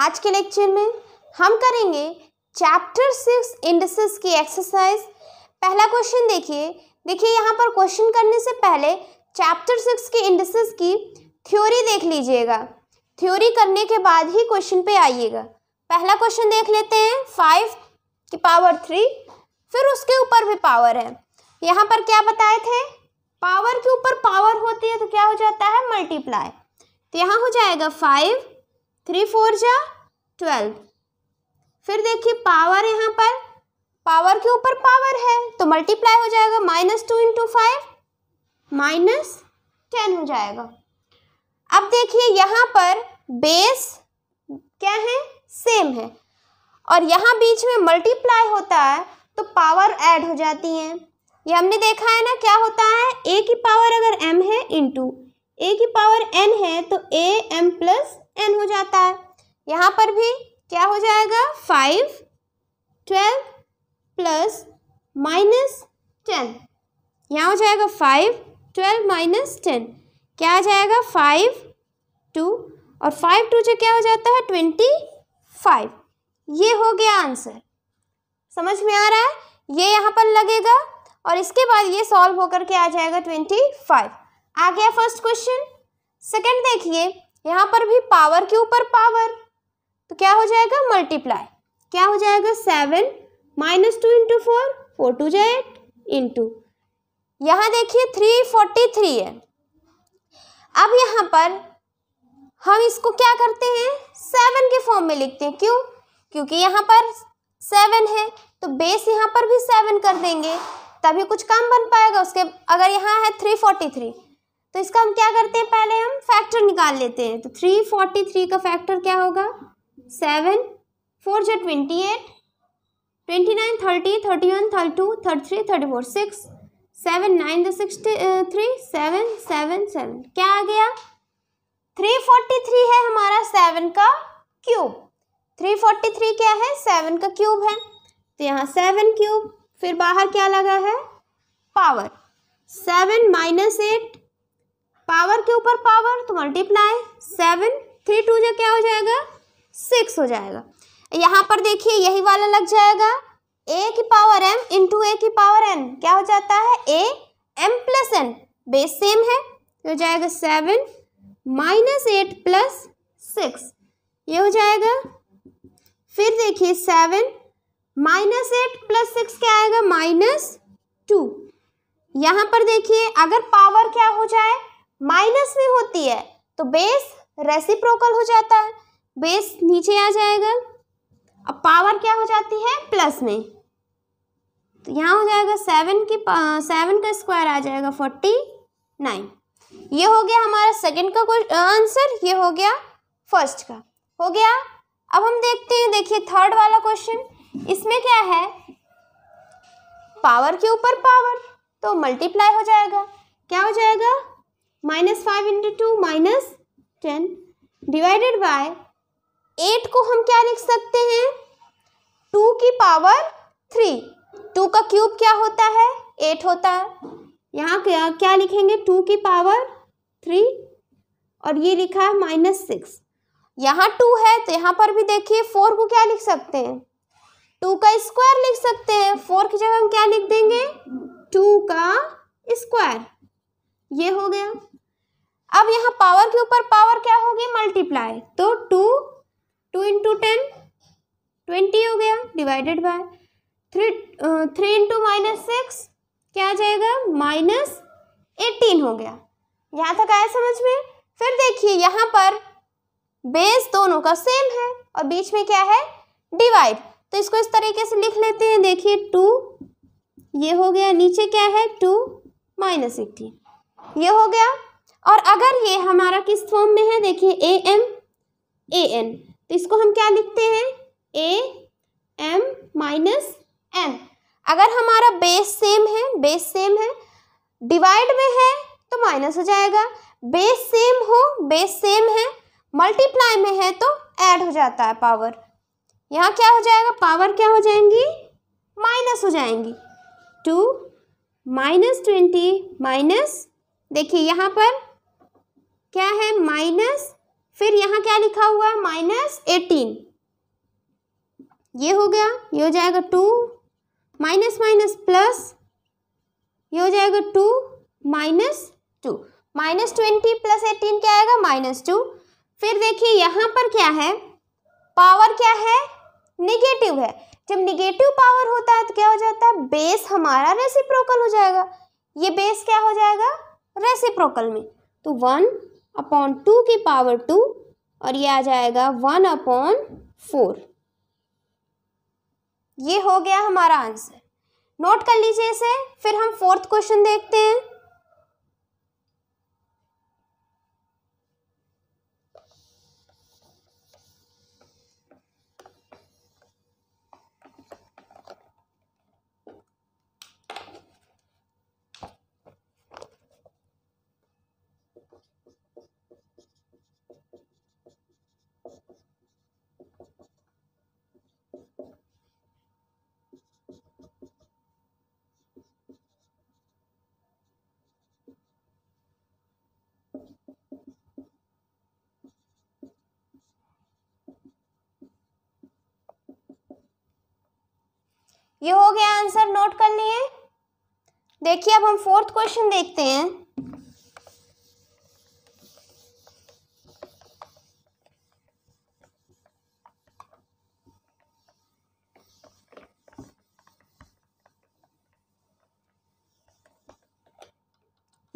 आज के लेक्चर में हम करेंगे चैप्टर सिक्स इंडसेस की एक्सरसाइज पहला क्वेश्चन देखिए देखिए यहाँ पर क्वेश्चन करने से पहले चैप्टर सिक्स के इंडसेस की थ्योरी देख लीजिएगा थ्योरी करने के बाद ही क्वेश्चन पे आइएगा पहला क्वेश्चन देख लेते हैं फाइव की पावर थ्री फिर उसके ऊपर भी पावर है यहाँ पर क्या बताए थे पावर के ऊपर पावर होती है तो क्या हो जाता है मल्टीप्लाई तो यहाँ हो जाएगा फाइव थ्री फोर जा ट्वेल्व फिर देखिए पावर यहाँ पर पावर के ऊपर पावर है तो मल्टीप्लाई हो जाएगा minus two into five minus ten हो जाएगा अब देखिए यहाँ पर बेस क्या है सेम है और यहाँ बीच में मल्टीप्लाई होता है तो पावर ऐड हो जाती है ये हमने देखा है ना क्या होता है ए की पावर अगर एम है इंटू ए की पावर एन है तो ए एम प्लस एन हो जाता है यहाँ पर भी क्या हो जाएगा five twelve plus minus ten यहाँ हो जाएगा फाइव ट्वेल्व माइनस टेन क्या आ जाएगा फाइव टू और फाइव टू जो क्या हो जाता है ट्वेंटी फाइव ये हो गया आंसर समझ में आ रहा है ये यहाँ पर लगेगा और इसके बाद ये सॉल्व होकर के आ जाएगा ट्वेंटी फाइव आ गया फर्स्ट क्वेश्चन सेकंड देखिए यहाँ पर भी पावर के ऊपर पावर तो क्या हो जाएगा मल्टीप्लाई क्या हो जाएगा seven minus two into four four two जो एट इंटू यहाँ देखिए थ्री फोर्टी थ्री है अब यहाँ पर हम इसको क्या करते हैं सेवन के फॉर्म में लिखते हैं क्यों क्योंकि यहाँ पर सेवन है तो बेस यहाँ पर भी सेवन कर देंगे तभी कुछ काम बन पाएगा उसके अगर यहाँ है थ्री फोर्टी थ्री तो इसका हम क्या करते हैं पहले हम फैक्टर निकाल लेते हैं तो थ्री फोर्टी थ्री का फैक्टर क्या होगा सेवन फोर जो twenty eight twenty nine thirty thirty one thirty two thirty three thirty four six seven nine जो sixty three seven seven seven क्या आ गया थ्री फोर्टी थ्री है हमारा सेवन का क्यूब थ्री फोर्टी थ्री क्या है सेवन का क्यूब है तो यहाँ सेवन क्यूब फिर बाहर क्या लगा है power seven minus eight power के ऊपर पावर तो मल्टीप्लाई सेवन थ्री टू जो क्या हो जाएगा सिक्स हो जाएगा यहाँ पर देखिए यही वाला लग जाएगा ए की पावर एम इंटू ए की पावर एन क्या हो जाता है A M plus N base same है हो जाएगा seven minus eight plus six ये हो जाएगा फिर देखिए seven minus eight plus six क्या आएगा माइनस टू यहाँ पर देखिए अगर पावर क्या हो जाए माइनस में होती है तो बेस रेसिप्रोकल हो जाता है बेस नीचे आ जाएगा अब पावर क्या हो जाती है प्लस में तो यहाँ हो जाएगा सेवन की सेवन का स्क्वायर आ जाएगा फोर्टी नाइन ये हो गया हमारा सेकंड का आंसर ये हो गया फर्स्ट का हो गया अब हम देखते हैं देखिए थर्ड वाला क्वेश्चन इसमें क्या है पावर के ऊपर पावर तो मल्टीप्लाई हो जाएगा क्या हो जाएगा minus five into two minus ten divided by eight को हम क्या लिख सकते हैं टू की पावर थ्री टू का क्यूब क्या होता है एट होता है यहाँ क्या, क्या लिखेंगे टू की पावर थ्री और ये लिखा है माइनस सिक्स यहाँ टू है तो यहाँ पर भी देखिए फोर को क्या लिख सकते हैं टू का स्क्वायर लिख सकते हैं फोर की जगह हम क्या लिख देंगे टू का स्क्वायर ये हो गया अब यहाँ पावर के ऊपर पावर क्या होगी मल्टीप्लाई तो two two into ten twenty हो गया divided by three three into minus six क्या आ जाएगा माइनस एटीन हो गया यहाँ तक आया समझ में फिर देखिए यहाँ पर बेस दोनों का सेम है और बीच में क्या है डिवाइड तो इसको इस तरीके से लिख लेते हैं देखिए टू ये हो गया नीचे क्या है टू माइनस एटीन ये हो गया और अगर ये हमारा किस फॉर्म में है देखिए ए एम ए एन तो इसको हम क्या लिखते हैं ए एम माइनस एन अगर हमारा बेस सेम है बेस सेम है डिवाइड में है तो माइनस हो जाएगा बेस सेम हो बेस सेम है मल्टीप्लाई में है तो ऐड हो जाता है पावर यहाँ क्या हो जाएगा पावर क्या हो जाएंगी माइनस हो जाएंगी टू माइनस ट्वेंटी माइनस देखिए यहाँ पर क्या है माइनस फिर यहाँ क्या लिखा हुआ है माइनस एटीन ये हो गया ये हो जाएगा टू माइनस माइनस प्लस ये हो जाएगा two minus two minus twenty plus eighteen क्या आएगा माइनस टू फिर देखिए यहाँ पर क्या है पावर क्या है निगेटिव है जब निगेटिव पावर होता है तो क्या हो जाता है बेस हमारा रेसिप्रोकल हो जाएगा ये बेस क्या हो जाएगा रेसिप्रोकल में तो वन अपॉन टू की पावर टू और ये आ जाएगा वन अपॉन फोर ये हो गया हमारा आंसर नोट कर लीजिए इसे फिर हम फोर्थ क्वेश्चन देखते हैं ये हो गया आंसर नोट कर लिए देखिए अब हम फोर्थ क्वेश्चन देखते हैं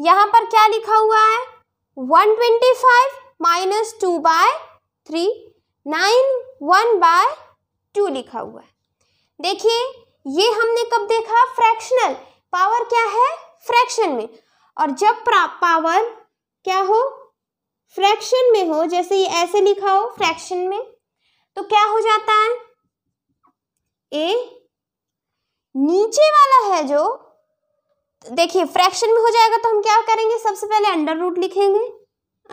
यहां पर क्या लिखा हुआ है 125 minus two by three nine one by two लिखा हुआ है देखिए ये हमने कब देखा फ्रैक्शनल पावर क्या है फ्रैक्शन में और जब पावर क्या हो फ्रैक्शन में हो जैसे ये ऐसे लिखा हो फ्रैक्शन में तो क्या हो जाता है ए नीचे वाला है जो देखिए फ्रैक्शन में हो जाएगा तो हम क्या करेंगे सबसे पहले अंडर रूट लिखेंगे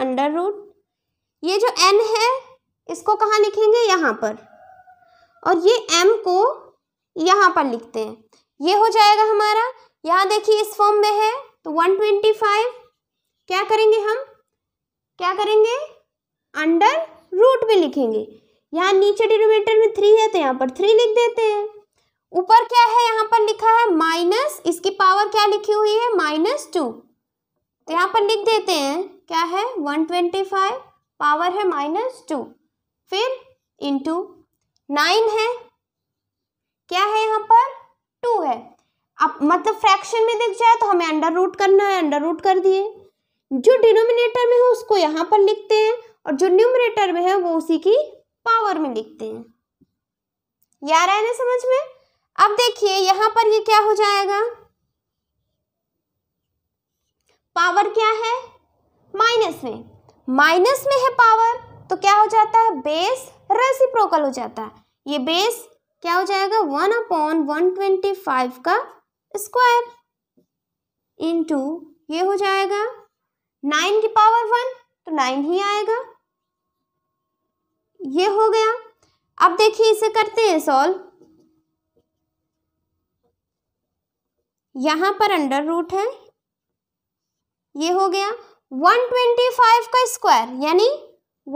अंडर रूट ये जो एन है इसको कहाँ लिखेंगे यहाँ पर और ये एम को यहाँ पर लिखते हैं ये हो जाएगा हमारा यहाँ देखिए इस फॉर्म में है तो 125 क्या करेंगे हम क्या करेंगे अंडर रूट में लिखेंगे यहाँ नीचे डिनोमीटर में थ्री है तो यहाँ पर थ्री लिख देते हैं ऊपर क्या है यहाँ पर लिखा है माइनस इसकी पावर क्या लिखी हुई है माइनस टू तो यहाँ पर लिख देते हैं क्या है वन ट्वेंटी फाइव पावर है माइनस टू फिर इंटू नाइन है क्या है यहाँ पर टू है अब मतलब फ्रैक्शन में दिख जाए तो हमें अंडर रूट करना है अंडर रूट कर दिए जो डिनोमिनेटर में है उसको यहाँ पर लिखते हैं और जो न्यूमिनेटर में है वो उसी की पावर में लिखते हैं यार आए ना समझ में अब देखिए यहाँ पर ये क्या हो जाएगा पावर क्या है माइनस में माइनस में है पावर तो क्या हो जाता है बेस रेसिप्रोकल हो जाता है ये बेस क्या हो जाएगा one upon one twenty five का स्क्वायर इनटू ये हो जाएगा नाइन की पावर वन तो नाइन ही आएगा ये हो गया अब देखिए इसे करते हैं सॉल्व यहां पर अंडर रूट है ये हो गया वन ट्वेंटी फाइव का स्क्वायर यानी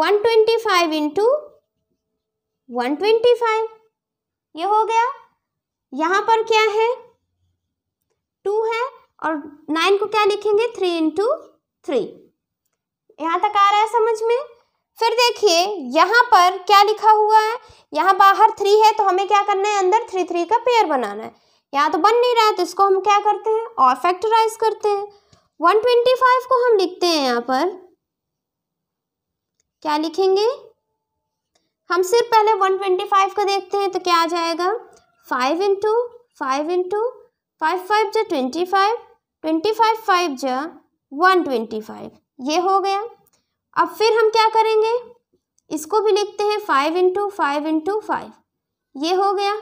one twenty five into one twenty five ये हो गया यहाँ पर क्या है टू है और नाइन को क्या लिखेंगे थ्री इंटू थ्री यहाँ तक आ रहा है समझ में फिर देखिए यहाँ पर क्या लिखा हुआ है यहाँ बाहर थ्री है तो हमें क्या करना है अंदर थ्री थ्री का पेयर बनाना है यहाँ तो बन नहीं रहा है तो इसको हम क्या करते हैं और फैक्टराइज करते हैं वन ट्वेंटी फाइव को हम लिखते हैं यहाँ पर क्या लिखेंगे हम सिर्फ पहले 125 को देखते हैं तो क्या आ जाएगा five into five into five five जो twenty five twenty five five जो वन ट्वेंटी फाइव ये हो गया अब फिर हम क्या करेंगे इसको भी लिखते हैं five into five into five ये हो गया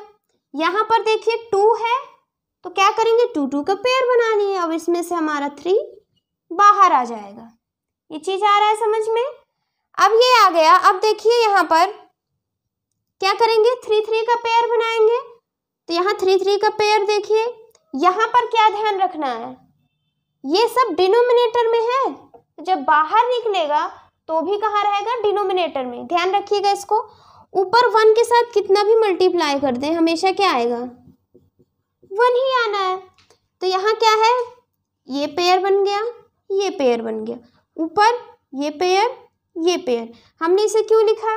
यहाँ पर देखिए टू है तो क्या करेंगे टू टू का पेयर बना लिए अब इसमें से हमारा थ्री बाहर आ जाएगा ये चीज़ आ रहा है समझ में अब ये आ गया अब देखिए यहाँ पर क्या करेंगे थ्री थ्री का पेयर बनाएंगे तो यहाँ थ्री थ्री का पेयर देखिए यहाँ पर क्या ध्यान रखना है ये सब डिनोमिनेटर में है तो जब बाहर निकलेगा तो भी कहाँ रहेगा डिनोमिनेटर में ध्यान रखिएगा इसको ऊपर वन के साथ कितना भी मल्टीप्लाई कर दें हमेशा क्या आएगा वन ही आना है तो यहाँ क्या है ये पेयर बन गया ये पेयर बन गया ऊपर ये पेयर ये पेयर हमने इसे क्यों लिखा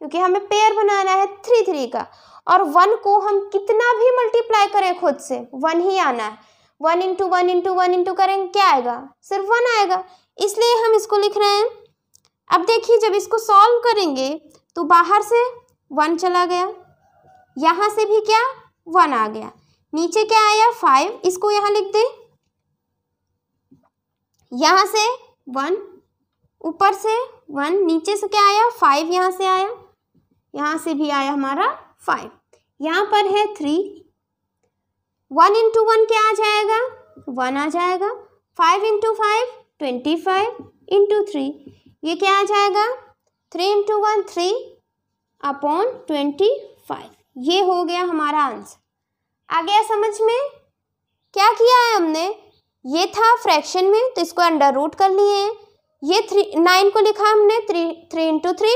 क्योंकि हमें पेयर बनाना है थ्री थ्री का और वन को हम कितना भी मल्टीप्लाई करें खुद से वन ही आना है one into one into one into करेंगे क्या आएगा सिर्फ वन आएगा इसलिए हम इसको लिख रहे हैं अब देखिए जब इसको सॉल्व करेंगे तो बाहर से वन चला गया यहाँ से भी क्या वन आ गया नीचे क्या आया फाइव इसको यहाँ लिख दें यहाँ से वन ऊपर से वन नीचे से क्या आया फाइव यहाँ से आया यहाँ से भी आया हमारा फाइव यहाँ पर है थ्री वन इंटू वन क्या आ जाएगा वन आ जाएगा five into five twenty five into three ये क्या आ जाएगा three into one three upon twenty five ये हो गया हमारा आंसर आ गया समझ में क्या किया है हमने ये था फ्रैक्शन में तो इसको अंडर रूट कर लिए हैं ये थ्री नाइन को लिखा हमने थ्री थ्री इंटू थ्री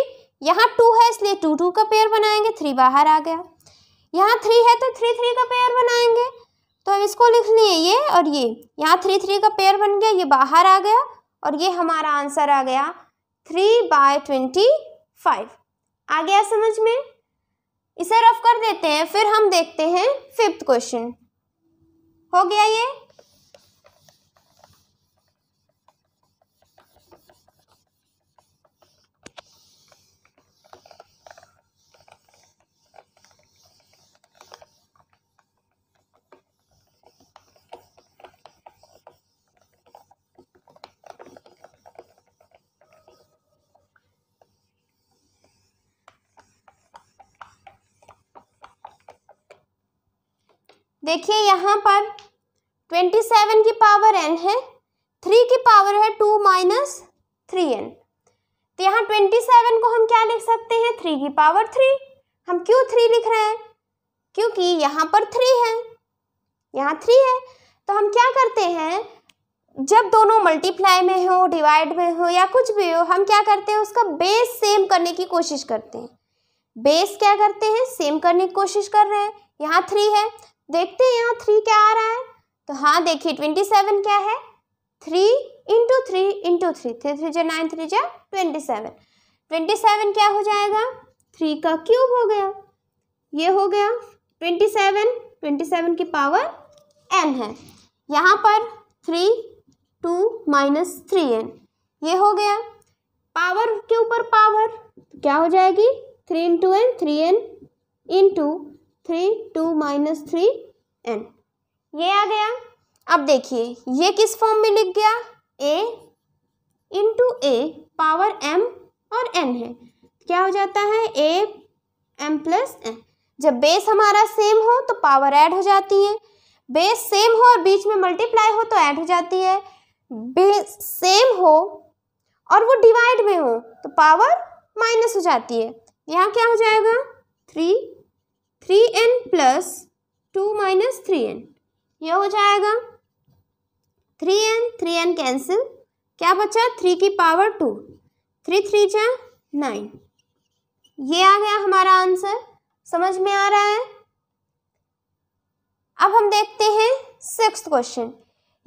यहाँ टू है इसलिए टू टू का पेयर बनाएंगे थ्री बाहर आ गया यहाँ थ्री है तो थ्री थ्री का पेयर बनाएंगे तो अब इसको लिख लिए ये और ये यहाँ थ्री थ्री का पेयर बन गया ये बाहर आ गया और ये हमारा आंसर आ गया थ्री बाय ट्वेंटी फाइव आ गया समझ में इसे रफ कर देते हैं फिर हम देखते हैं फिफ्थ क्वेश्चन हो गया ये देखिए यहाँ पर ट्वेंटी सेवन की पावर एन है थ्री की पावर है टू माइनस थ्री एन तो यहाँ ट्वेंटी सेवन को हम क्या लिख सकते हैं थ्री की पावर थ्री हम क्यों थ्री लिख रहे हैं क्योंकि यहाँ पर थ्री है यहाँ थ्री है तो हम क्या करते हैं जब दोनों मल्टीप्लाई में हो डिवाइड में हो या कुछ भी हो हम क्या करते हैं उसका बेस सेम करने की कोशिश करते हैं बेस क्या करते हैं सेम करने की कोशिश कर रहे हैं यहाँ थ्री है देखते हैं यहाँ थ्री क्या आ रहा है तो हाँ देखिए ट्वेंटी सेवन क्या है three into three into three three three जा नाइन थ्री जो ट्वेंटी सेवन ट्वेंटी सेवन क्या हो जाएगा थ्री का क्यूब हो गया ये हो गया ट्वेंटी सेवन ट्वेंटी सेवन की पावर एन है यहाँ पर three two minus three n ये हो गया पावर के ऊपर पावर तो क्या हो जाएगी three into n three n into three two minus three n ये आ गया अब देखिए ये किस फॉर्म में लिख गया a into a power m और एन है क्या हो जाता है ए एम प्लस एन जब बेस हमारा सेम हो तो पावर ऐड हो जाती है बेस सेम हो और बीच में मल्टीप्लाई हो तो ऐड हो जाती है बेस सेम हो और वो डिवाइड में हो तो पावर माइनस हो जाती है यहाँ क्या हो जाएगा three three n plus two minus three n यह हो जाएगा three n three n cancel क्या बचा थ्री की पावर टू थ्री थ्री जा नाइन ये आ गया हमारा आंसर समझ में आ रहा है अब हम देखते हैं सिक्स क्वेश्चन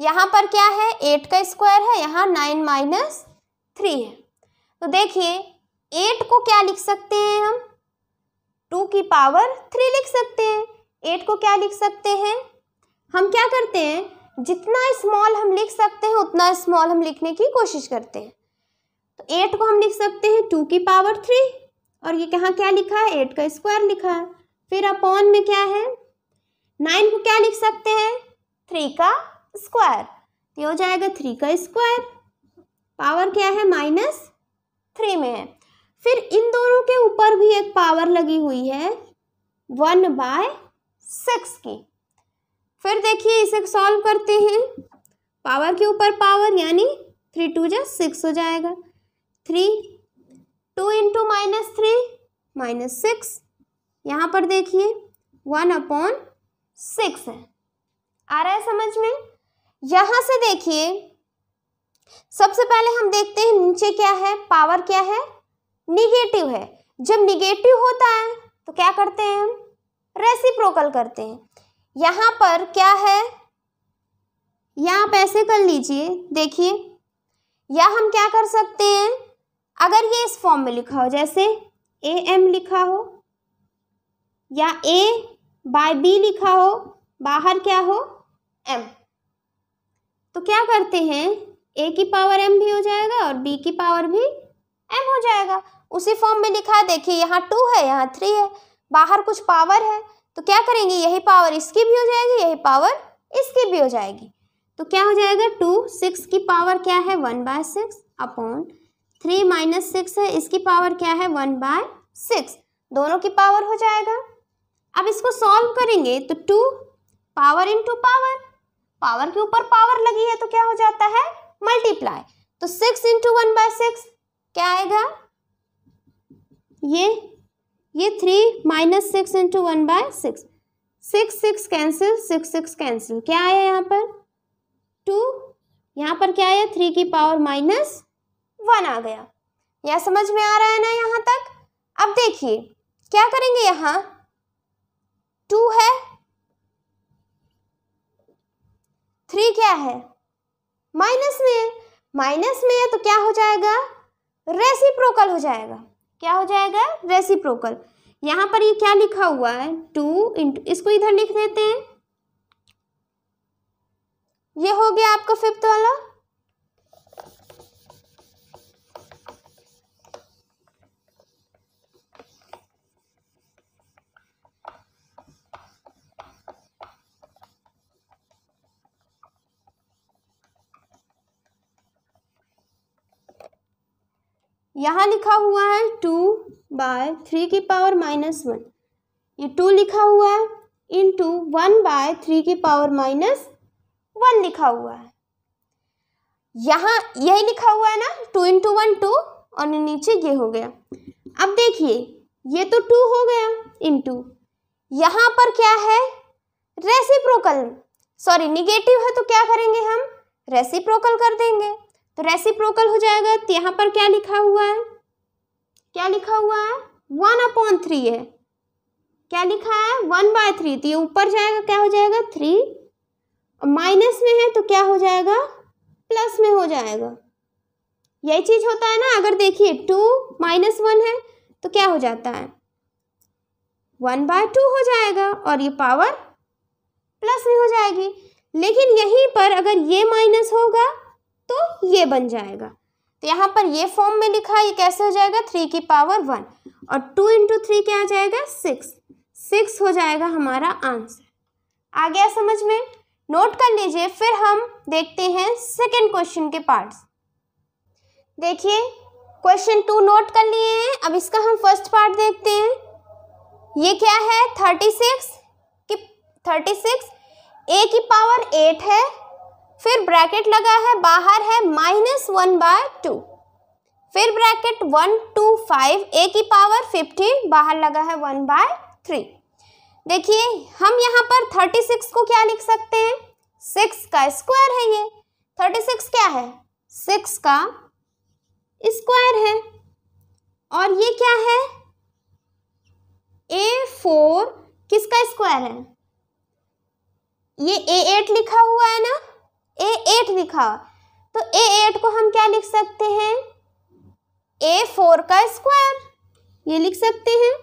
यहाँ पर क्या है एट का स्क्वायर है यहाँ नाइन माइनस थ्री है तो देखिए एट को क्या लिख सकते हैं हम टू की पावर थ्री लिख सकते हैं एट को क्या लिख सकते हैं हम क्या करते हैं जितना स्मॉल हम लिख सकते हैं उतना स्मॉल हम लिखने की कोशिश करते हैं तो एट को हम लिख सकते हैं टू की पावर थ्री और ये कहाँ क्या लिखा है एट का स्क्वायर लिखा है फिर अपॉन में क्या है नाइन को क्या लिख सकते हैं थ्री का स्क्वायर तो हो जाएगा थ्री का स्क्वायर पावर क्या है माइनस थ्री में है फिर इन दोनों के ऊपर भी एक पावर लगी हुई है वन बाय सिक्स की फिर देखिए इसे सॉल्व करते हैं पावर के ऊपर पावर यानी थ्री टू जो सिक्स हो जाएगा three two into minus three minus six यहाँ पर देखिए वन अपॉन सिक्स है आ रहा है समझ में यहाँ से देखिए सबसे पहले हम देखते हैं नीचे क्या है पावर क्या है निगेटिव है जब निगेटिव होता है तो क्या करते हैं हम रेसिप्रोकल करते हैं यहाँ पर क्या है यहाँ आप ऐसे कर लीजिए देखिए या हम क्या कर सकते हैं अगर ये इस फॉर्म में लिखा हो जैसे ए एम लिखा हो या ए बाय बी लिखा हो बाहर क्या हो एम तो क्या करते हैं ए की पावर एम भी हो जाएगा और बी की पावर भी एम हो जाएगा उसी फॉर्म में लिखा है देखिए यहाँ टू है यहाँ थ्री है बाहर कुछ पावर है तो क्या करेंगे यही पावर इसकी भी हो जाएगी यही पावर इसकी भी हो जाएगी तो क्या हो जाएगा टू सिक्स की पावर क्या है one by six upon three minus six है इसकी पावर क्या है वन बाय सिक्स दोनों की पावर हो जाएगा अब इसको सॉल्व करेंगे तो two power into power power के ऊपर पावर लगी है तो क्या हो जाता है मल्टीप्लाई तो six into one by six क्या आएगा ये ये three minus six into one by six six six cancel six six cancel क्या आया यहाँ पर टू यहाँ पर क्या आया थ्री की पावर माइनस वन आ गया यह समझ में आ रहा है ना यहाँ तक अब देखिए क्या करेंगे यहाँ टू है थ्री क्या है माइनस में है माइनस में है तो क्या हो जाएगा रेसिप्रोकल हो जाएगा क्या हो जाएगा रेसिप्रोकल यहाँ पर ये क्या लिखा हुआ है टू इंटू इसको इधर लिख देते हैं ये हो गया आपका फिफ्थ वाला यहाँ लिखा हुआ है टू बाय थ्री की पावर माइनस वन ये टू लिखा हुआ है into one by three की पावर माइनस वन लिखा हुआ है यहाँ यही लिखा हुआ है ना टू इंटू वन टू और नीचे ये हो गया अब देखिए ये तो टू हो गया इंटू यहाँ पर क्या है रेसिप्रोकल सॉरी निगेटिव है तो क्या करेंगे हम रेसिप्रोकल कर देंगे तो रेसिप्रोकल हो जाएगा तो यहाँ पर क्या लिखा हुआ है क्या लिखा हुआ है वन अपॉन थ्री है क्या लिखा है वन बाय थ्री तो ये ऊपर जाएगा क्या हो जाएगा थ्री माइनस में है तो क्या हो जाएगा प्लस में हो जाएगा यही चीज होता है ना अगर देखिए टू माइनस वन है तो क्या हो जाता है वन बाय टू हो जाएगा और ये पावर प्लस में हो जाएगी लेकिन यहीं पर अगर ये माइनस होगा तो ये बन जाएगा तो यहाँ पर ये फॉर्म में लिखा ये कैसे हो जाएगा थ्री की पावर वन और टू इंटू थ्री क्या आ जाएगा सिक्स सिक्स हो जाएगा हमारा आंसर आ गया समझ में नोट कर लीजिए फिर हम देखते हैं सेकेंड क्वेश्चन के पार्ट्स देखिए क्वेश्चन टू नोट कर लिए हैं अब इसका हम फर्स्ट पार्ट देखते हैं ये क्या है थर्टी सिक्स की थर्टी सिक्स ए की पावर एट है फिर ब्रैकेट लगा है बाहर है माइनस वन बाय टू फिर bracket one two five a की पावर फिफ्टी बाहर लगा है वन बाय थ्री देखिए हम यहाँ पर थर्टी सिक्स को क्या लिख सकते हैं सिक्स का स्क्वायर है ये थर्टी सिक्स क्या है सिक्स का स्क्वायर है और ये क्या है ए फोर किसका स्क्वायर है ये ए एट लिखा हुआ है ना ए एट लिखा तो ए एट को हम क्या लिख सकते हैं ए फोर का स्क्वायर ये लिख सकते हैं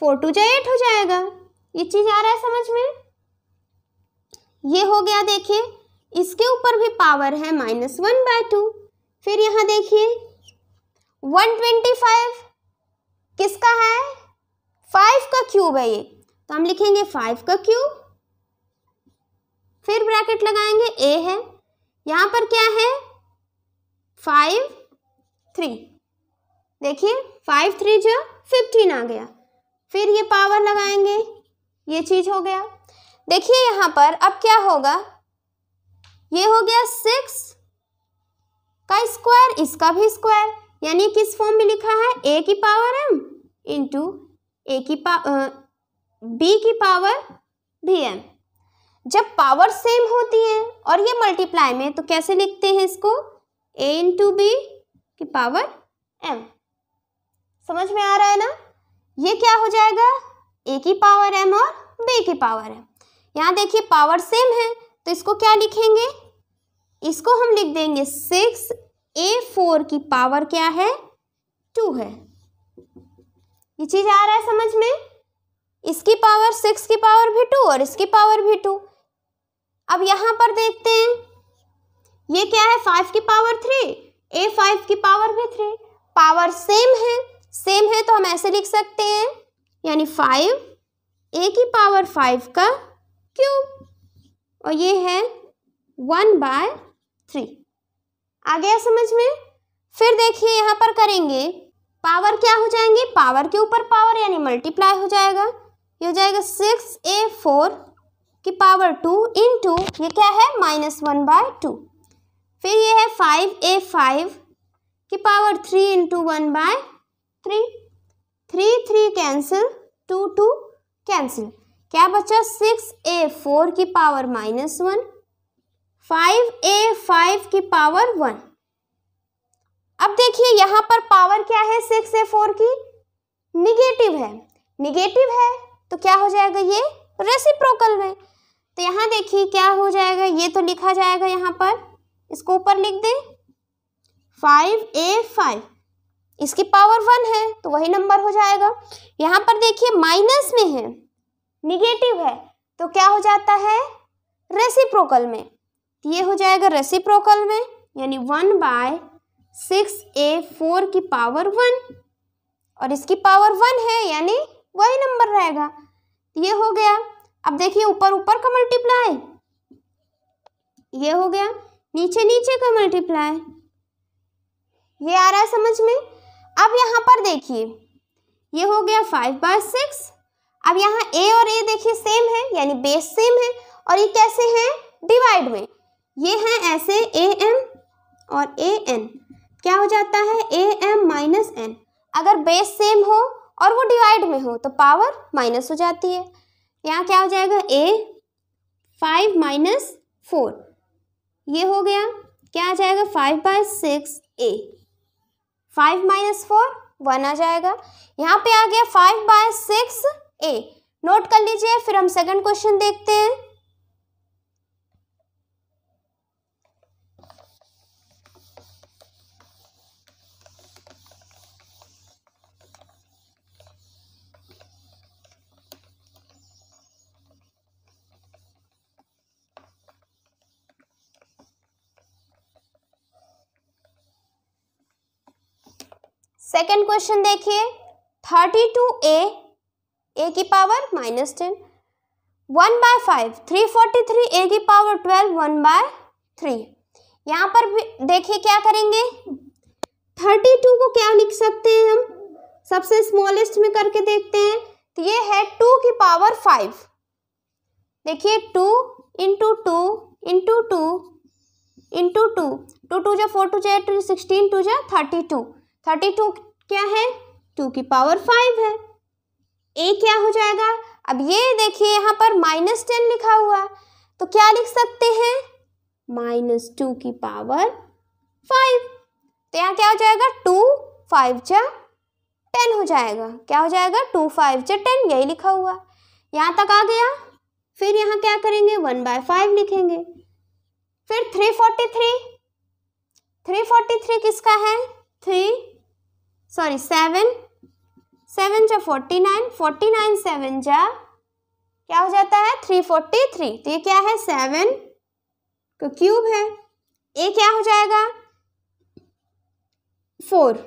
फोर टू जो एट हो जाएगा ये चीज़ आ रहा है समझ में ये हो गया देखिए इसके ऊपर भी पावर है माइनस वन बाय टू फिर यहाँ देखिए वन ट्वेंटी फाइव किसका है फाइव का क्यूब है ये तो हम लिखेंगे फाइव का क्यूब फिर ब्रैकेट लगाएंगे ए है यहाँ पर क्या है फाइव थ्री देखिए फाइव थ्री जो फिफ्टीन आ गया फिर ये पावर लगाएंगे ये चीज़ हो गया देखिए यहाँ पर अब क्या होगा ये हो गया सिक्स का स्क्वायर इसका भी स्क्वायर यानी किस फॉर्म में लिखा है ए की पावर एम इंटू ए की पा बी की पावर भी एम जब पावर सेम होती है और ये मल्टीप्लाई में तो कैसे लिखते हैं इसको ए इंटू बी की पावर एम समझ में आ रहा है ना ये क्या हो जाएगा ए की पावर एम और बी की पावर एम यहाँ देखिए पावर सेम है तो इसको क्या लिखेंगे इसको हम लिख देंगे सिक्स ए फोर की पावर क्या है टू है ये चीज़ आ रहा है समझ में इसकी पावर सिक्स की पावर भी टू और इसकी पावर भी टू अब यहाँ पर देखते हैं ये क्या है फाइव की पावर थ्री ए फाइव की पावर भी थ्री पावर सेम है सेम है तो हम ऐसे लिख सकते हैं यानी फाइव ए की पावर फाइव का क्यूब और ये है वन बाय थ्री आ गया समझ में फिर देखिए यहाँ पर करेंगे पावर क्या हो जाएंगे पावर के ऊपर पावर यानी मल्टीप्लाई हो जाएगा ये हो जाएगा सिक्स ए फोर की पावर टू इन टू ये क्या है माइनस वन बाय टू फिर ये है फाइव ए फाइव की power three into one by three three three cancel two two cancel क्या बचा सिक्स ए फोर की power minus one five a five की पावर वन अब देखिए यहाँ पर पावर क्या है सिक्स ए फोर की निगेटिव है निगेटिव है तो क्या हो जाएगा ये रेसिप्रोकल में तो यहाँ देखिए क्या हो जाएगा ये तो लिखा जाएगा यहाँ पर इसको ऊपर लिख दें फाइव ए फाइव इसकी पावर वन है तो वही नंबर हो जाएगा यहाँ पर देखिए माइनस में है निगेटिव है तो क्या हो जाता है रेसिप्रोकल में तो ये हो जाएगा रेसिप्रोकल में यानी one by six a four की पावर वन और इसकी पावर वन है यानी वही नंबर रहेगा तो ये हो गया अब देखिए ऊपर ऊपर का मल्टीप्लाई ये हो गया नीचे नीचे का मल्टीप्लाई ये आ रहा है समझ में अब यहाँ पर देखिए ये हो गया फाइव बाय सिक्स अब यहाँ ए और ए देखिए सेम है यानी बेस सेम है और ये कैसे हैं डिवाइड में ये हैं ऐसे ए एम और ए एन क्या हो जाता है ए एम माइनस एन अगर बेस सेम हो और वो डिवाइड में हो तो पावर माइनस हो जाती है यहाँ क्या हो जाएगा ए फाइव माइनस फोर ये हो गया क्या आ जाएगा five by six a five minus four one आ जाएगा यहाँ पे आ गया five by six a note कर लीजिए फिर हम सेकंड क्वेश्चन देखते हैं सेकेंड क्वेश्चन देखिए थर्टी टू ए ए की power minus ten one by five three forty three ए की power twelve one by three यहाँ पर देखिए क्या करेंगे थर्टी टू को क्या लिख सकते हैं हम सबसे स्मॉलेस्ट में करके देखते हैं तो ये है टू की पावर फाइव देखिए two into two into two into two two two जो फोर टू जो सिक्सटीन टू जो थर्टी टू थर्टी टू क्या है टू की पावर फाइव है ए क्या हो जाएगा अब ये देखिए यहाँ पर माइनस टेन लिखा हुआ है तो क्या लिख सकते हैं माइनस टू की पावर फाइव तो यहाँ क्या हो जाएगा टू फाइव जा टेन हो जाएगा क्या हो जाएगा टू फाइव जा टेन यही लिखा हुआ यहाँ तक आ गया फिर यहाँ क्या करेंगे वन बाय फाइव लिखेंगे फिर three forty three three forty three किसका है थ्री सॉरी सेवन सेवन जा forty nine forty nine seven जा क्या हो जाता है थ्री फोर्टी थ्री तो ये क्या है सेवन का क्यूब है ये क्या हो जाएगा फोर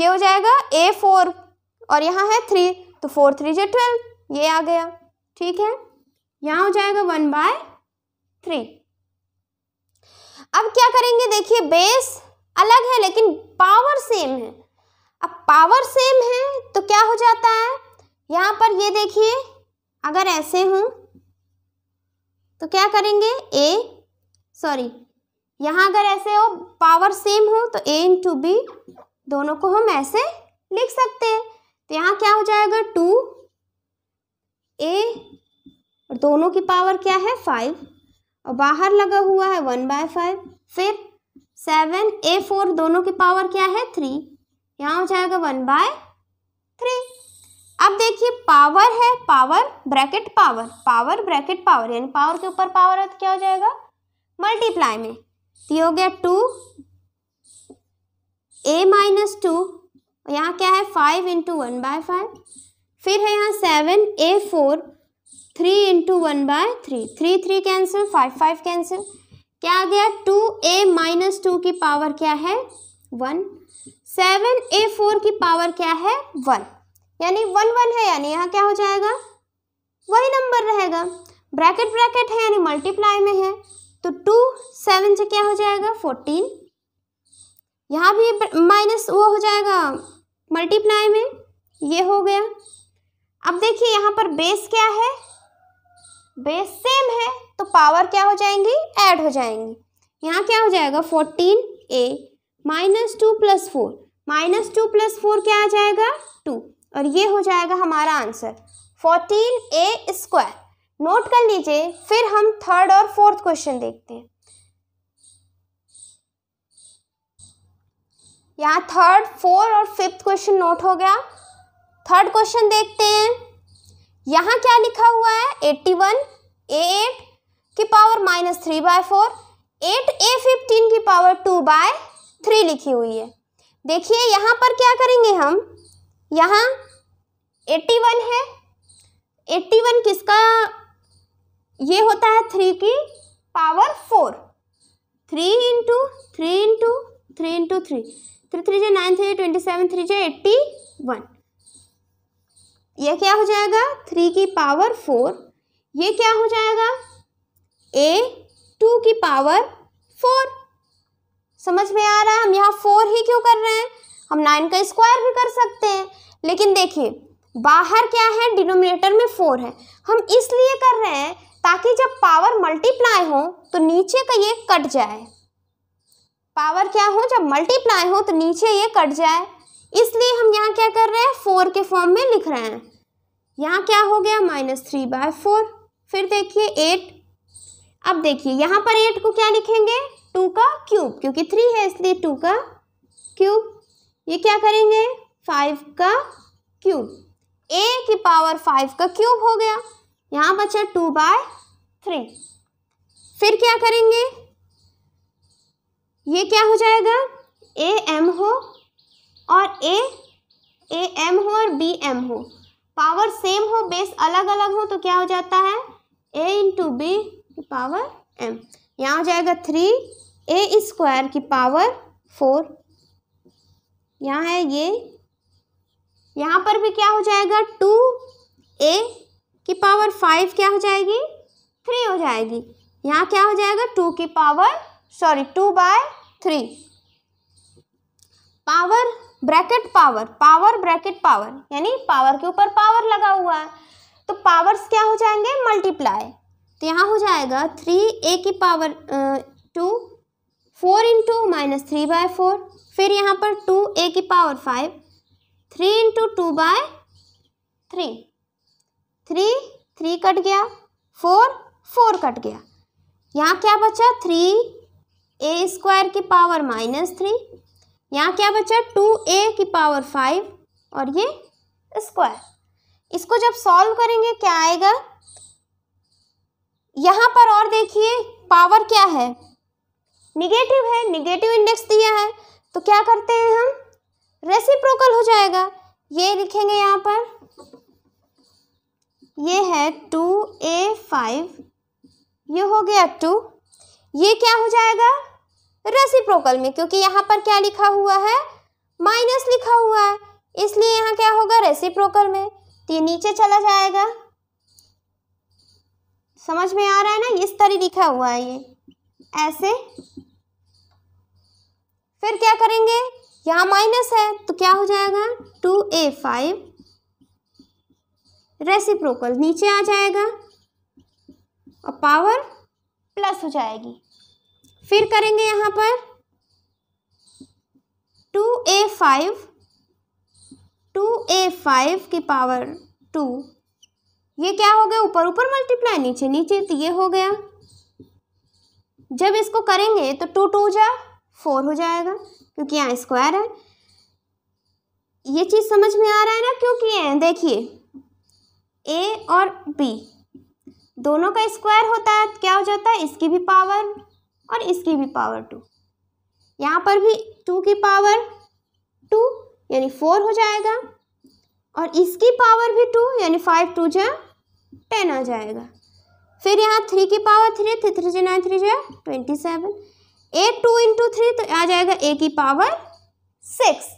ये हो जाएगा ए फोर और यहाँ है थ्री तो फोर थ्री जो ट्वेल्व ये आ गया ठीक है यहाँ हो जाएगा वन बाय थ्री अब क्या करेंगे देखिए बेस अलग है लेकिन पावर सेम है अब पावर सेम है तो क्या हो जाता है यहाँ पर ये देखिए अगर ऐसे हूँ तो क्या करेंगे ए सॉरी यहाँ अगर ऐसे हो पावर सेम हो तो ए इंटू बी दोनों को हम ऐसे लिख सकते हैं तो यहाँ क्या हो जाएगा टू ए और दोनों की पावर क्या है फाइव और बाहर लगा हुआ है वन बाय फाइव फिर सेवन ए फोर दोनों की पावर क्या है थ्री यहाँ हो जाएगा वन बाय थ्री अब देखिए पावर है power bracket power power bracket power यानी पावर के ऊपर पावर है तो क्या हो जाएगा मल्टीप्लाई में तो ये हो गया टू ए माइनस टू यहाँ क्या है five into one by five फिर है यहाँ seven a four three into one by three three three cancel five five cancel क्या आ गया टू ए माइनस टू की पावर क्या है वन सेवन ए फोर की पावर क्या है वन यानी वन वन है यानी यहाँ क्या हो जाएगा वही नंबर रहेगा ब्रैकेट ब्रैकेट है यानी मल्टीप्लाई में है तो टू सेवन से क्या हो जाएगा फोर्टीन यहाँ भी माइनस वो हो जाएगा मल्टीप्लाई में ये हो गया अब देखिए यहाँ पर बेस क्या है बेस सेम है तो पावर क्या हो जाएंगी ऐड हो जाएंगी यहाँ क्या हो जाएगा fourteen a minus two plus four minus two plus four क्या आ जाएगा टू और ये हो जाएगा हमारा answer fourteen a square note कर लीजिए फिर हम थर्ड और फोर्थ क्वेश्चन देखते हैं यहाँ थर्ड फोर और फिफ्थ क्वेश्चन नोट हो गया थर्ड क्वेश्चन देखते हैं यहाँ क्या लिखा हुआ है एट्टी वन ए एट की power minus three by four eight a fifteen की पावर टू बाय थ्री लिखी हुई है देखिए यहाँ पर क्या करेंगे हम यहाँ एट्टी वन है एट्टी वन किसका ये होता है थ्री की power four three into three into three into three three three जे nine three twenty seven three जे एट्टी वन ये क्या हो जाएगा थ्री की पावर फोर ये क्या हो जाएगा ए टू की पावर फोर समझ में आ रहा है हम यहाँ फोर ही क्यों कर रहे हैं हम नाइन का स्क्वायर भी कर सकते हैं लेकिन देखिए बाहर क्या है डिनोमिनेटर में फोर है हम इसलिए कर रहे हैं ताकि जब पावर मल्टीप्लाई हो तो नीचे का ये कट जाए पावर क्या हो जब मल्टीप्लाई हो तो नीचे ये कट जाए इसलिए हम यहाँ क्या कर रहे हैं फोर के फॉर्म में लिख रहे हैं यहाँ क्या हो गया माइनस थ्री बाय फोर फिर देखिए एट अब देखिए यहाँ पर एट को क्या लिखेंगे टू का क्यूब क्योंकि थ्री है इसलिए टू का क्यूब ये क्या करेंगे फाइव का क्यूब ए की पावर फाइव का क्यूब हो गया यहाँ बचा टू बाय थ्री फिर क्या करेंगे ये क्या हो जाएगा ए एम हो और ए ए एम हो और बी एम हो पावर सेम हो बेस अलग अलग हो तो क्या हो जाता है ए इंटू बी की पावर एम यहाँ हो जाएगा थ्री ए स्क्वायर की पावर फोर यहाँ है ये यहाँ पर भी क्या हो जाएगा टू ए की पावर फाइव क्या हो जाएगी थ्री हो जाएगी यहाँ क्या हो जाएगा टू की power sorry two by three power bracket power power bracket power यानी पावर के ऊपर पावर लगा हुआ है तो पावर्स क्या हो जाएंगे मल्टीप्लाई तो यहाँ हो जाएगा थ्री ए की power two four into minus three by four फिर यहाँ पर टू ए की power five three into two by three three three cut गया फोर फोर कट गया यहाँ क्या बचा थ्री ए स्क्वायर की पावर माइनस थ्री यहाँ क्या बचा टू ए की पावर फाइव और ये स्क्वायर इसको जब सॉल्व करेंगे क्या आएगा यहाँ पर और देखिए पावर क्या है निगेटिव है निगेटिव इंडेक्स दिया है तो क्या करते हैं हम रेसिप्रोकल हो जाएगा ये लिखेंगे यहाँ पर ये है टू ए फाइव ये हो गया टू ये क्या हो जाएगा रेसिप्रोकल में क्योंकि यहाँ पर क्या लिखा हुआ है माइनस लिखा हुआ है इसलिए यहाँ क्या होगा रेसिप्रोकल में तो ये नीचे चला जाएगा समझ में आ रहा है ना इस तरह लिखा हुआ है ये ऐसे फिर क्या करेंगे यहाँ माइनस है तो क्या हो जाएगा टू ए फाइव रेसिप्रोकल नीचे आ जाएगा और पावर प्लस हो जाएगी फिर करेंगे यहाँ पर two a five two a five की पावर टू ये क्या हो गया ऊपर ऊपर मल्टीप्लाई नीचे नीचे तो ये हो गया जब इसको करेंगे तो टू टू जा फोर हो जाएगा क्योंकि यहाँ स्क्वायर है ये चीज़ समझ में आ रहा है ना क्योंकि देखिए ए और बी दोनों का स्क्वायर होता है क्या हो जाता है इसकी भी पावर और इसकी भी पावर टू यहाँ पर भी टू की पावर टू यानी फोर हो जाएगा और इसकी पावर भी टू यानी फाइव टू जा टेन आ जाएगा फिर यहाँ थ्री की पावर थ्री थ्री थ्री जी नाइन थ्री जो है twenty seven eight two into three तो आ जाएगा ए की पावर सिक्स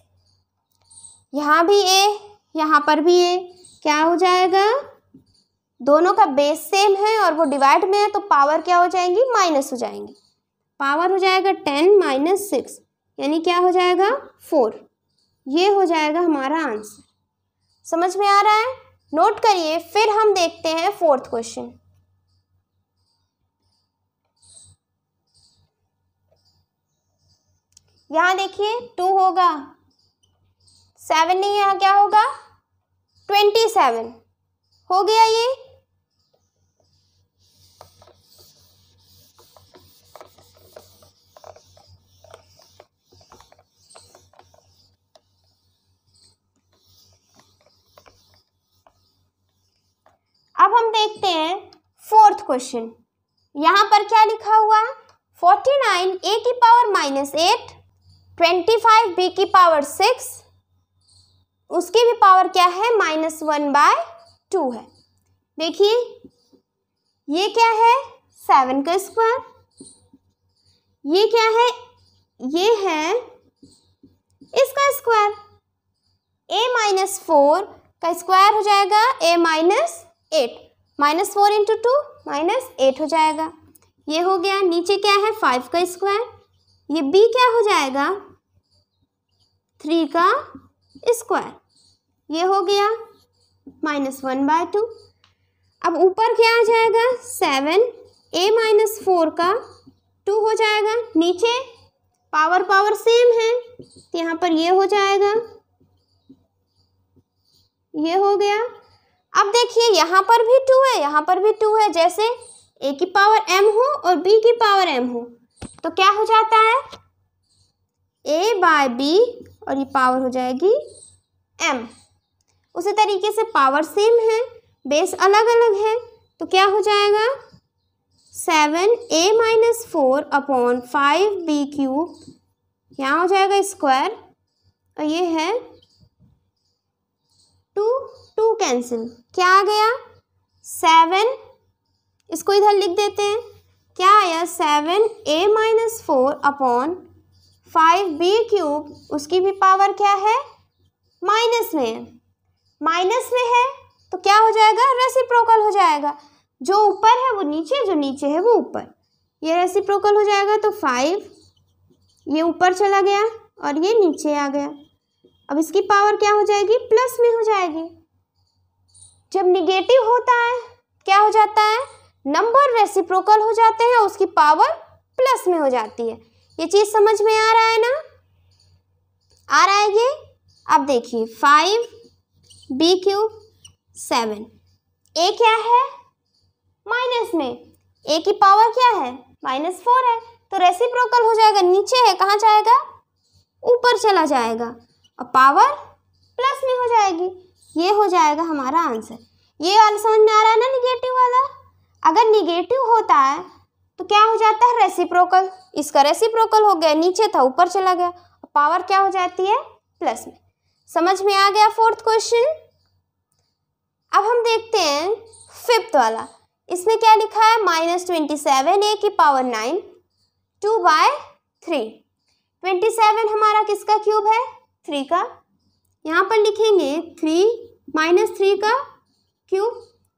यहाँ भी ए यहाँ पर भी ए क्या हो जाएगा दोनों का बेस सेम है और वो डिवाइड में है तो पावर क्या हो जाएंगी माइनस हो जाएंगी पावर हो जाएगा टेन माइनस सिक्स यानी क्या हो जाएगा फोर ये हो जाएगा हमारा आंसर समझ में आ रहा है नोट करिए फिर हम देखते हैं फोर्थ क्वेश्चन यहाँ देखिए टू होगा सेवन नहीं यहाँ क्या होगा ट्वेंटी सेवन हो गया ये अब हम देखते हैं फोर्थ क्वेश्चन यहाँ पर क्या लिखा हुआ है फोर्टी नाइन ए की power minus eight twenty five b की पावर सिक्स उसकी भी पावर क्या है माइनस वन बाय टू है देखिए ये क्या है सेवन का स्क्वायर ये क्या है ये है इसका स्क्वायर ए माइनस फोर का स्क्वायर हो जाएगा a minus eight minus four into two minus eight हो जाएगा ये हो गया नीचे क्या है फाइव का स्क्वायर ये बी क्या हो जाएगा थ्री का स्क्वायर ये हो गया माइनस वन बाय टू अब ऊपर क्या आ जाएगा सेवन ए माइनस फोर का टू हो जाएगा नीचे पावर पावर सेम है तो यहाँ पर ये हो जाएगा ये हो गया अब देखिए यहाँ पर भी टू है यहाँ पर भी टू है जैसे ए की पावर एम हो और बी की पावर एम हो तो क्या हो जाता है ए बाय बी और ये पावर हो जाएगी एम उसी तरीके से पावर सेम है बेस अलग अलग है तो क्या हो जाएगा seven A minus four upon five B cube यहाँ हो जाएगा स्क्वायर और ये है टू टू कैंसिल क्या आ गया सेवन इसको इधर लिख देते हैं क्या आया seven A minus four upon five B cube उसकी भी पावर क्या है माइनस में है माइनस में है तो क्या हो जाएगा रेसिप्रोकल हो जाएगा जो ऊपर है वो नीचे जो नीचे है वो ऊपर ये रेसिप्रोकल हो जाएगा तो फाइव ये ऊपर चला गया और ये नीचे आ गया अब इसकी पावर क्या हो जाएगी प्लस में हो जाएगी जब निगेटिव होता है क्या हो जाता है नंबर रेसिप्रोकल हो जाते हैं उसकी पावर प्लस में हो जाती है ये चीज़ समझ में आ रहा है ना आ रहा है ये अब देखिए five B cube seven A क्या है माइनस में ए की पावर क्या है माइनस फोर है तो रेसिप्रोकल हो जाएगा नीचे है कहाँ जाएगा ऊपर चला जाएगा और पावर प्लस में हो जाएगी ये हो जाएगा हमारा आंसर ये वाला समझ में आ रहा है ना निगेटिव वाला अगर निगेटिव होता है तो क्या हो जाता है रेसिप्रोकल इसका रेसिप्रोकल हो गया नीचे था ऊपर चला गया पावर क्या हो जाती है प्लस में समझ में आ गया फोर्थ क्वेश्चन अब हम देखते हैं फिफ्थ वाला इसमें क्या लिखा है माइनस ट्वेंटी सेवन ए की power nine two by three twenty seven हमारा किसका क्यूब है थ्री का यहाँ पर लिखेंगे थ्री माइनस थ्री का cube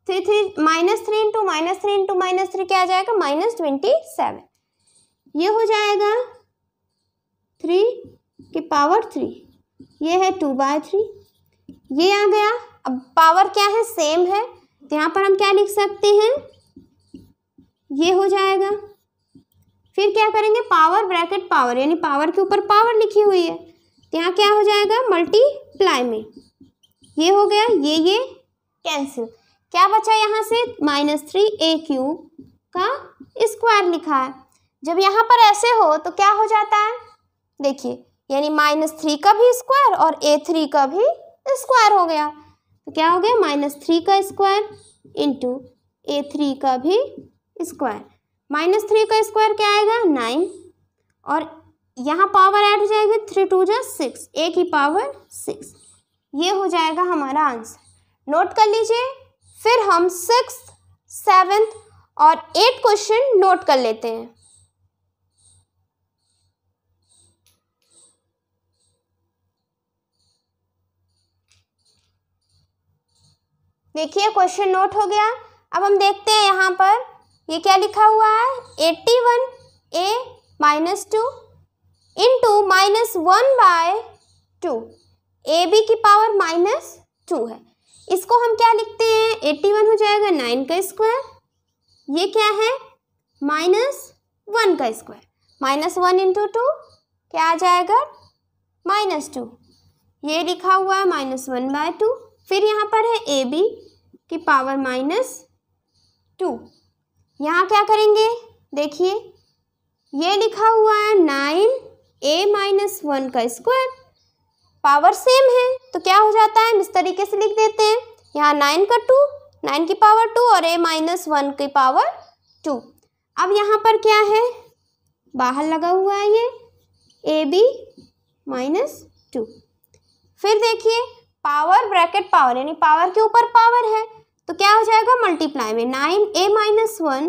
three three minus three into minus three into minus three क्या आ जाएगा माइनस ट्वेंटी सेवन ये हो जाएगा थ्री की पावर थ्री ये है टू बाय थ्री ये आ गया अब पावर क्या है सेम है तो यहाँ पर हम क्या लिख सकते हैं ये हो जाएगा फिर क्या करेंगे पावर ब्रैकेट पावर यानी पावर के ऊपर पावर लिखी हुई है तो यहाँ क्या हो जाएगा मल्टी मल्टीप्लाई में ये हो गया ये ये कैंसिल क्या बचा यहाँ से माइनस थ्री ए क्यूब का स्क्वायर लिखा है जब यहाँ पर ऐसे हो तो क्या हो जाता है देखिए यानी माइनस थ्री का भी स्क्वायर और ए थ्री का भी स्क्वायर हो गया तो क्या हो गया माइनस थ्री का स्क्वायर इंटू ए थ्री का भी स्क्वायर माइनस थ्री का स्क्वायर क्या आएगा नाइन और यहाँ पावर ऐड हो जाएगी थ्री टू जो सिक्स ए की पावर सिक्स ये हो जाएगा हमारा आंसर नोट कर लीजिए फिर हम सिक्स सेवेंथ और एट क्वेश्चन नोट कर लेते हैं देखिए क्वेश्चन नोट हो गया अब हम देखते हैं यहाँ पर ये क्या लिखा हुआ है eighty one A minus two into minus one by two A B की पावर माइनस टू है इसको हम क्या लिखते हैं एट्टी वन हो जाएगा नाइन का स्क्वायर ये क्या है माइनस वन का square minus one into two क्या आ जाएगा माइनस टू ये लिखा हुआ है माइनस वन बाय टू फिर यहाँ पर है ए बी की पावर माइनस टू यहाँ क्या करेंगे देखिए ये लिखा हुआ है नाइन ए माइनस वन का स्क्वायर पावर सेम है तो क्या हो जाता है हम इस तरीके से लिख देते हैं यहाँ नाइन का टू नाइन की पावर टू और ए माइनस वन की पावर टू अब यहाँ पर क्या है बाहर लगा हुआ है ये ए बी माइनस टू फिर देखिए पावर ब्रैकेट पावर यानी पावर के ऊपर पावर है तो क्या हो जाएगा मल्टीप्लाई में nine A minus one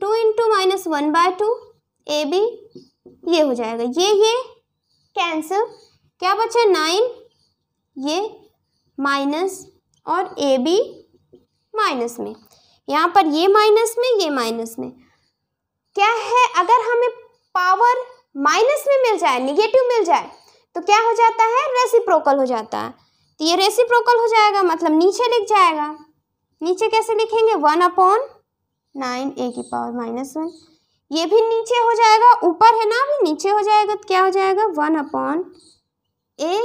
two into minus one by two A B ये हो जाएगा ये ये कैंसिल क्या बचा नाइन ये माइनस और ए बी माइनस में यहाँ पर ये माइनस में ये माइनस में क्या है अगर हमें पावर माइनस में मिल जाए निगेटिव मिल जाए तो क्या हो जाता है रेसिप्रोकल हो जाता है तो ये रेसिप्रोकल हो जाएगा मतलब नीचे लिख जाएगा नीचे कैसे लिखेंगे वन अपॉन नाइन ए की पावर माइनस वन ये भी नीचे हो जाएगा ऊपर है ना अभी नीचे हो जाएगा तो क्या हो जाएगा वन अपॉन ए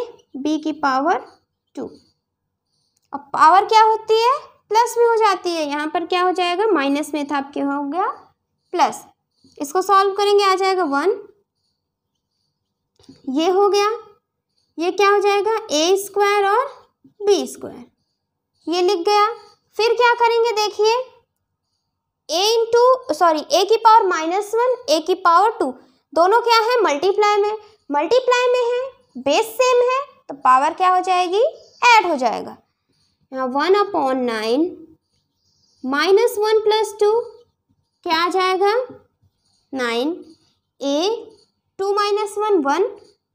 बी की पावर टू अब पावर क्या होती है प्लस में हो जाती है यहाँ पर क्या हो जाएगा माइनस में था आपके हो गया प्लस इसको सॉल्व करेंगे आ जाएगा वन ये हो गया ये क्या हो जाएगा ए स्क्वायर और बी स्क्वायर ये लिख गया फिर क्या करेंगे देखिए ए इंटू सॉरी ए की पावर माइनस वन ए की पावर टू दोनों क्या है मल्टीप्लाई में मल्टीप्लाई में है बेस सेम है तो पावर क्या हो जाएगी ऐड हो जाएगा यहाँ one upon nine minus one plus two क्या आ जाएगा nine A two minus one one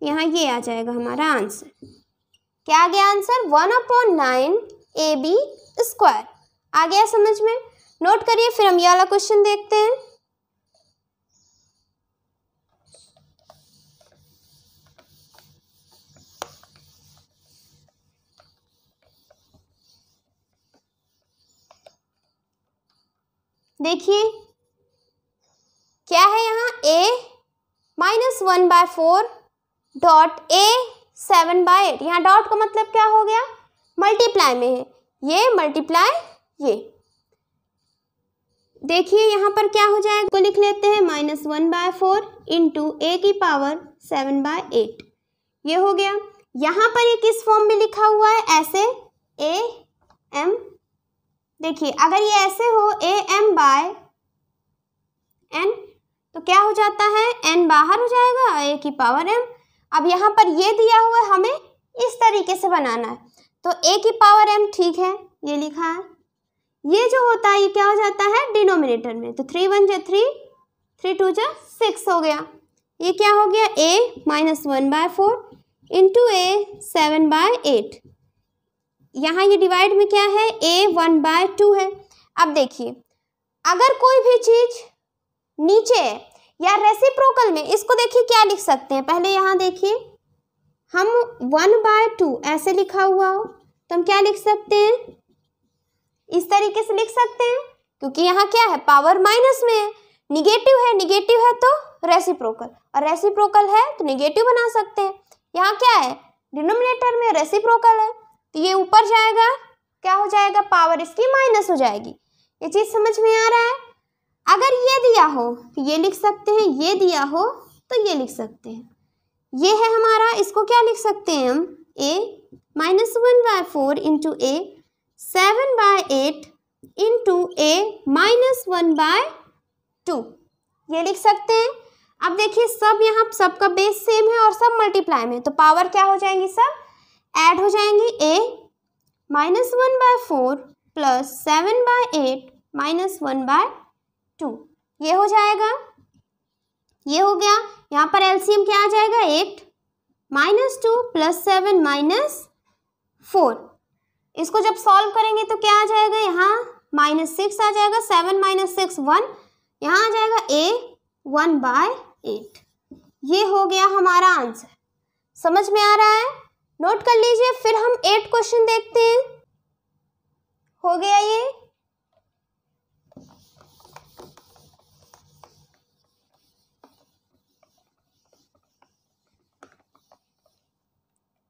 यहाँ ये आ जाएगा हमारा आंसर क्या आ गया answer one upon nine A B square आ गया समझ में नोट करिए फिर हम ये वाला क्वेश्चन देखते हैं देखिए क्या है यहाँ A minus one by four dot A seven by eight यहाँ डॉट का मतलब क्या हो गया मल्टीप्लाई में है ये मल्टीप्लाई ये देखिए यहाँ पर क्या हो जाएगा को लिख लेते हैं minus one by four into A की पावर सेवन बाय एट ये हो गया यहाँ पर ये किस फॉर्म में लिखा हुआ है ऐसे ए एम देखिए अगर ये ऐसे हो ए एम बाय एन तो क्या हो जाता है एन बाहर हो जाएगा ए की पावर एम अब यहाँ पर ये दिया हुआ हमें इस तरीके से बनाना है तो ए की पावर एम ठीक है ये लिखा है ये जो होता है ये क्या हो जाता है डिनोमिनेटर में तो थ्री वन जो थ्री थ्री टू जो सिक्स हो गया ये क्या हो गया A minus one by four into A seven by eight यहाँ ये डिवाइड में क्या है ए वन बाय टू है अब देखिए अगर कोई भी चीज़ नीचे या रेसिप्रोकल में इसको देखिए क्या लिख सकते हैं पहले यहाँ देखिए हम वन बाय टू ऐसे लिखा हुआ हो तो हम क्या लिख सकते हैं इस तरीके से लिख सकते हैं क्योंकि यहाँ क्या है पावर माइनस में है निगेटिव है निगेटिव है तो रेसिप्रोकल और रेसिप्रोकल है तो निगेटिव बना सकते हैं यहाँ क्या है डिनोमिनेटर में रेसिप्रोकल है तो ये ऊपर जाएगा क्या हो जाएगा पावर इसकी माइनस हो जाएगी ये चीज़ समझ में आ रहा है अगर ये दिया हो तो ये लिख सकते हैं ये दिया हो तो ये लिख सकते हैं ये है हमारा इसको क्या लिख सकते हैं हम A minus one by four into A seven by eight into A minus one by two ये लिख सकते हैं अब देखिए सब यहाँ सबका बेस सेम है और सब मल्टीप्लाई में तो पावर क्या हो जाएंगी सब ऐड हो जाएंगी A minus one by four plus seven by eight minus one by two ये हो जाएगा ये हो गया यहाँ पर एलसीएम क्या आ जाएगा eight minus two plus seven minus four इसको जब सॉल्व करेंगे तो क्या आ जाएगा यहाँ माइनस सिक्स आ जाएगा सेवन माइनस सिक्स वन यहाँ आ जाएगा ए वन बाय एट ये हो गया हमारा आंसर समझ में आ रहा है नोट कर लीजिए फिर हम एट क्वेश्चन देखते हैं हो गया ये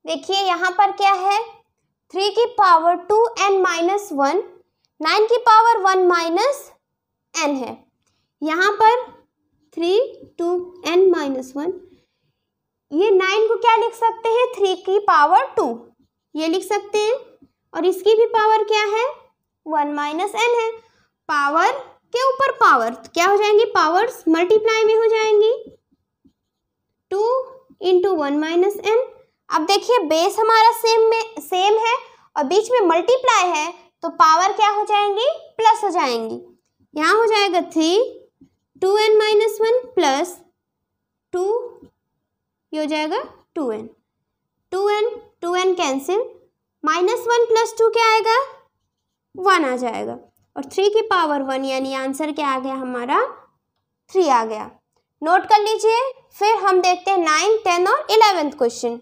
देखिए यहाँ पर क्या है थ्री की power two N minus one nine की पावर वन माइनस एन है यहाँ पर three two N minus one ये नाइन को क्या लिख सकते हैं थ्री की पावर टू ये लिख सकते हैं और इसकी भी पावर क्या है वन माइनस एन है पावर के ऊपर पावर तो क्या हो जाएंगी पावर्स मल्टीप्लाई में हो जाएंगी two into one minus N अब देखिए बेस हमारा सेम में सेम है और बीच में मल्टीप्लाई है तो पावर क्या हो जाएंगी प्लस हो जाएंगी यहाँ हो जाएगा three two N minus one plus two ये हो जाएगा two N two N two N cancel minus one plus two क्या आएगा वन आ जाएगा और थ्री की पावर वन यानी आंसर क्या आ गया हमारा थ्री आ गया नोट कर लीजिए फिर हम देखते हैं नाइन्थ टेन और इलेवेंथ क्वेश्चन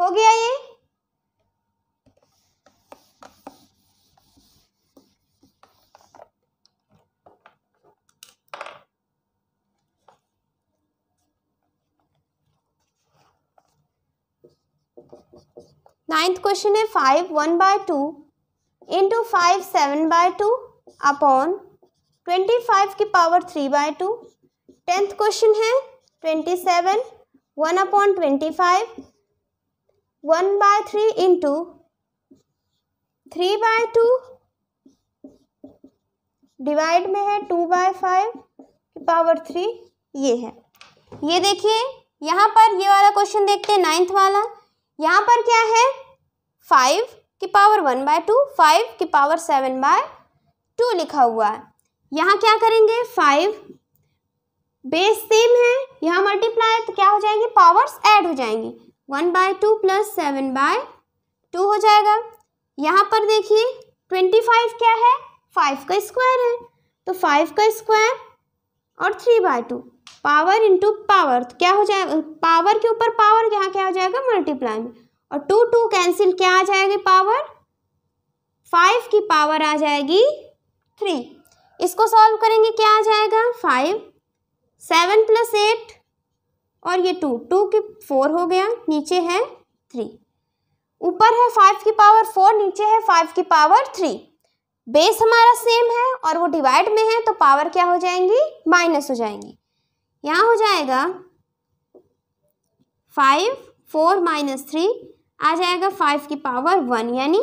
हो गया ये नाइन्थ क्वेश्चन है five one by two into five seven by two upon twenty five की power three by two tenth question है twenty seven one upon twenty five one by three into three by two divide में है two by five power three ये है ये देखिए यहाँ पर ये वाला क्वेश्चन देखते हैं नाइन्थ वाला यहाँ पर क्या है फाइव की power one by two five की पावर सेवन बाय टू लिखा हुआ है यहाँ क्या करेंगे फाइव बेस सेम है यहाँ मल्टीप्लाई तो क्या हो जाएंगी पावर्स ऐड हो जाएंगी one by two plus seven by two हो जाएगा यहाँ पर देखिए ट्वेंटी फाइव क्या है फाइव का स्क्वायर है तो फाइव का स्क्वायर और three by two power into power तो क्या हो जाएगा पावर के ऊपर पावर यहाँ क्या हो जाएगा मल्टीप्लाई में और टू टू कैंसिल क्या आ जाएगी पावर फाइव की पावर आ जाएगी थ्री इसको सॉल्व करेंगे क्या आ जाएगा फाइव सेवन प्लस एट और ये टू टू की फोर हो गया नीचे है थ्री ऊपर है फाइव की पावर फोर नीचे है फाइव की पावर थ्री बेस हमारा सेम है और वो डिवाइड में है तो पावर क्या हो जाएंगी माइनस हो जाएंगी यहाँ हो जाएगा फाइव फोर माइनस थ्री आ जाएगा फाइव की पावर वन यानी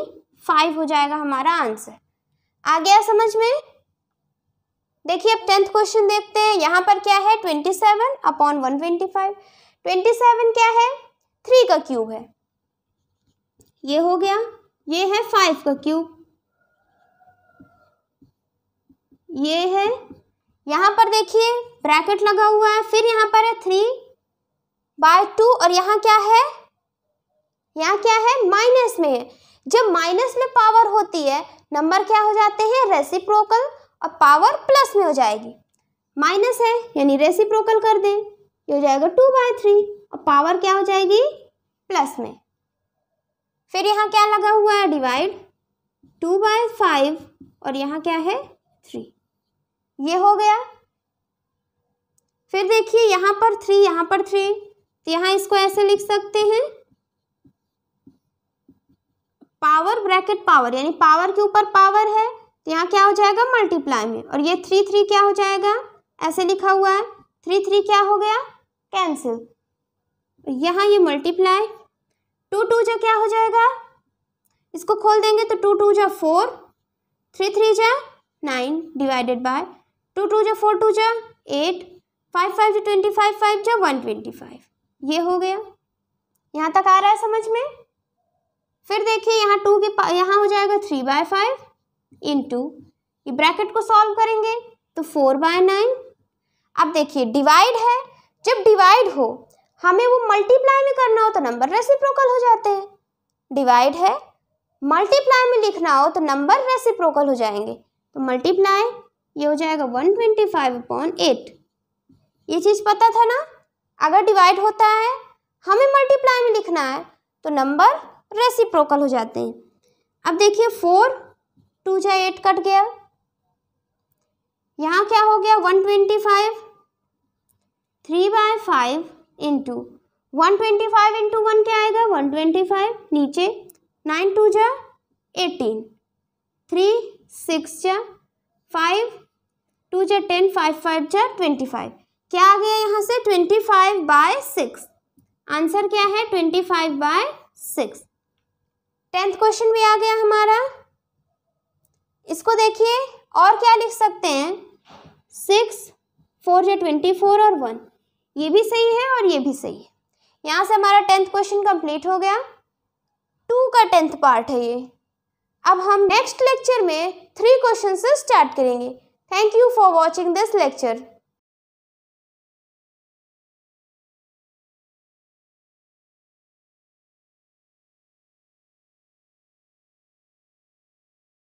फाइव हो जाएगा हमारा आंसर आ गया समझ में देखिए अब टेंथ क्वेश्चन देखते हैं यहाँ पर क्या है twenty seven upon one twenty five twenty seven क्या है थ्री का क्यूब है ये हो गया ये है फाइव का क्यूब ये है यहाँ पर देखिए ब्रैकेट लगा हुआ है फिर यहाँ पर है थ्री बाय टू और यहाँ क्या है यहाँ क्या है माइनस में है जब माइनस में पावर होती है नंबर क्या हो जाते हैं रेसिप्रोकल अब पावर प्लस में हो जाएगी माइनस है यानी रेसिप्रोकल कर दें ये हो जाएगा टू बाय थ्री और पावर क्या हो जाएगी प्लस में फिर यहाँ क्या लगा हुआ है डिवाइड टू बाय फाइव और यहाँ क्या है थ्री ये हो गया फिर देखिए यहाँ पर थ्री यहाँ पर थ्री तो यहाँ इसको ऐसे लिख सकते हैं पावर ब्रैकेट पावर यानी पावर के ऊपर पावर है तो यहाँ क्या हो जाएगा मल्टीप्लाई में और ये थ्री थ्री क्या हो जाएगा ऐसे लिखा हुआ है थ्री थ्री क्या हो गया कैंसिल तो यहाँ ये मल्टीप्लाई टू टू जो क्या हो जाएगा इसको खोल देंगे तो टू टू जो फोर थ्री थ्री जो nine divided by two two जो फोर टू जो एट फाइव फाइव जो ट्वेंटी फाइव फाइव जो वन ट्वेंटी फाइव ये हो गया यहाँ तक आ रहा है समझ में फिर देखिए यहाँ टू के यहाँ हो जाएगा थ्री बाय फाइव इंटू ये ब्रैकेट को सॉल्व करेंगे तो फोर बाय नाइन अब देखिए डिवाइड है जब डिवाइड हो हमें वो मल्टीप्लाई में करना हो तो नंबर रेसिप्रोकल हो जाते हैं डिवाइड है मल्टीप्लाई में लिखना हो तो नंबर रेसिप्रोकल हो जाएंगे तो मल्टीप्लाई ये हो जाएगा one twenty five upon eight ये चीज़ पता था ना अगर डिवाइड होता है हमें मल्टीप्लाई में लिखना है तो नंबर रेसिप्रोकल हो जाते हैं अब देखिए फोर टू जो एट कट गया यहाँ क्या हो गया one twenty five three by five into one twenty five into one क्या आएगा वन ट्वेंटी फाइव नीचे नाइन टू जो एटीन थ्री सिक्स जो फाइव टू जो टेन फाइव फाइव जो ट्वेंटी फाइव क्या आ गया यहाँ से twenty five by six answer क्या है twenty five by six tenth question भी आ गया हमारा इसको देखिए और क्या लिख सकते हैं सिक्स फोर या ट्वेंटी फोर और वन ये भी सही है और ये भी सही है यहाँ से हमारा टेंथ क्वेश्चन कंप्लीट हो गया टू का टेंथ पार्ट है ये अब हम नेक्स्ट लेक्चर में थ्री क्वेश्चन से स्टार्ट करेंगे thank you for watching this lecture